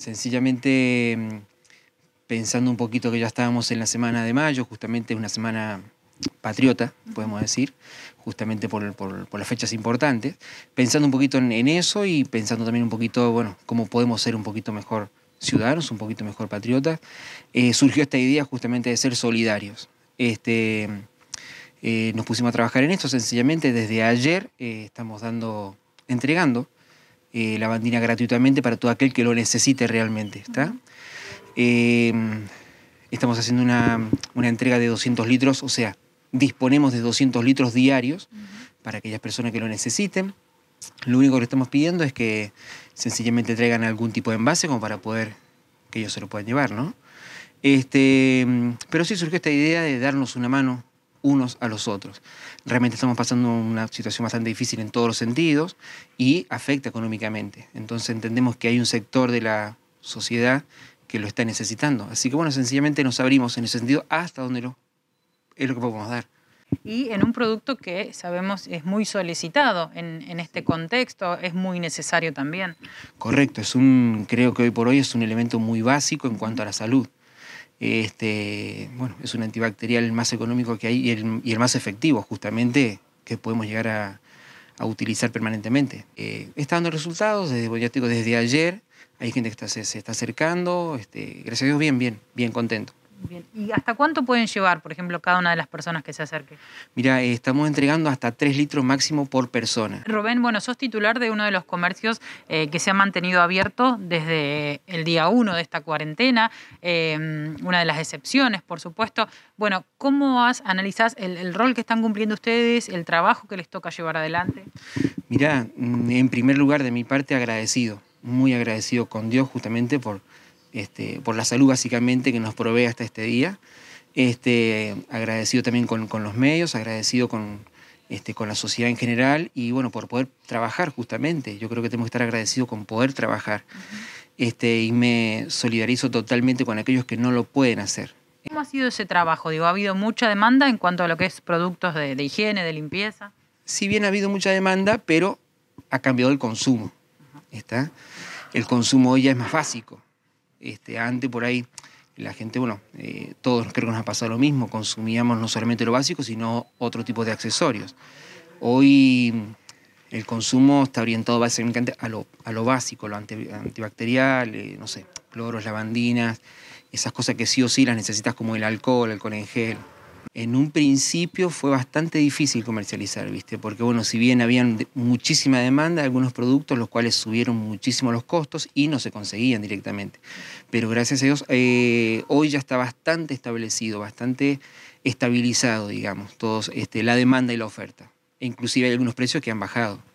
Sencillamente mm, pensando un poquito que ya estábamos en la semana de mayo, justamente una semana patriota, podemos decir, justamente por, las fechas importantes, pensando un poquito en, eso y pensando también un poquito, bueno, cómo podemos ser un poquito mejor ciudadanos, un poquito mejor patriotas, eh, surgió esta idea justamente de ser solidarios. Este, eh, nos pusimos a trabajar en esto, sencillamente desde ayer eh, estamos dando, entregando eh, la bandina gratuitamente para todo aquel que lo necesite realmente. ¿está? Eh, estamos haciendo una, entrega de 200 litros, o sea, disponemos de 200 litros diarios para aquellas personas que lo necesiten. Lo único que estamos pidiendo es que sencillamente traigan algún tipo de envase como para poder que ellos se lo puedan llevar, Este, mm, pero sí surgió esta idea de darnos una mano unos a los otros. Realmente estamos pasando una situación bastante difícil en todos los sentidos y afecta económicamente. Entonces entendemos que hay un sector de la sociedad que lo está necesitando. Así que bueno, sencillamente nos abrimos en ese sentido hasta donde lo, es lo que podemos dar. Y en un producto que sabemos es muy solicitado en, este contexto, es muy necesario también. Correcto, es un, creo que hoy por hoy es un elemento muy básico en cuanto a la salud. Este, bueno, es un antibacterial más económico que hay y el, más efectivo, justamente, que podemos llegar a, utilizar permanentemente. Eh, está dando resultados, desde, ya desde ayer. Hay gente que se, está acercando. Este, gracias a Dios, bien, bien, bien contento. ¿Y hasta cuánto pueden llevar, por ejemplo, cada una de las personas que se acerque? Mira, eh, estamos entregando hasta 3 litros máximo por persona. Rubén, bueno, sos titular de uno de los comercios eh, que se ha mantenido abierto desde eh, el día 1 de esta cuarentena, una de las excepciones, por supuesto. Bueno, ¿cómo has, analizás el, el, rol que están cumpliendo ustedes, el trabajo que les toca llevar adelante? Mira, mm, en primer lugar, de mi parte, agradecido, muy agradecido con Dios justamente por este, por la salud básicamente que nos provee hasta este día. Este, agradecido también con, los medios, agradecido con, este, con la sociedad en general y bueno, por poder trabajar justamente. Yo creo que tenemos que estar agradecidos con poder trabajar. este, y me solidarizo totalmente con aquellos que no lo pueden hacer. ¿Cómo ha sido ese trabajo? Digo, ¿ha habido mucha demanda en cuanto a lo que es productos de, higiene, de limpieza? Si bien ha habido mucha demanda, pero ha cambiado el consumo. ¿está? El consumo hoy ya es más básico este, antes por ahí la gente, bueno, eh, todos creo que nos ha pasado lo mismo, consumíamos no solamente lo básico, sino otro tipo de accesorios. Hoy mm, el consumo está orientado básicamente a lo, a lo básico, lo antibacterial, eh, no sé, cloros, lavandinas, esas cosas que sí o sí las necesitas como el alcohol, el alcohol gel en un principio fue bastante difícil comercializar, ¿viste? Porque, bueno, si bien había muchísima demanda, algunos productos los cuales subieron muchísimo los costos y no se conseguían directamente. Pero gracias a Dios, eh, hoy ya está bastante establecido, bastante estabilizado, digamos, todos, este, la demanda y la oferta. E inclusive hay algunos precios que han bajado.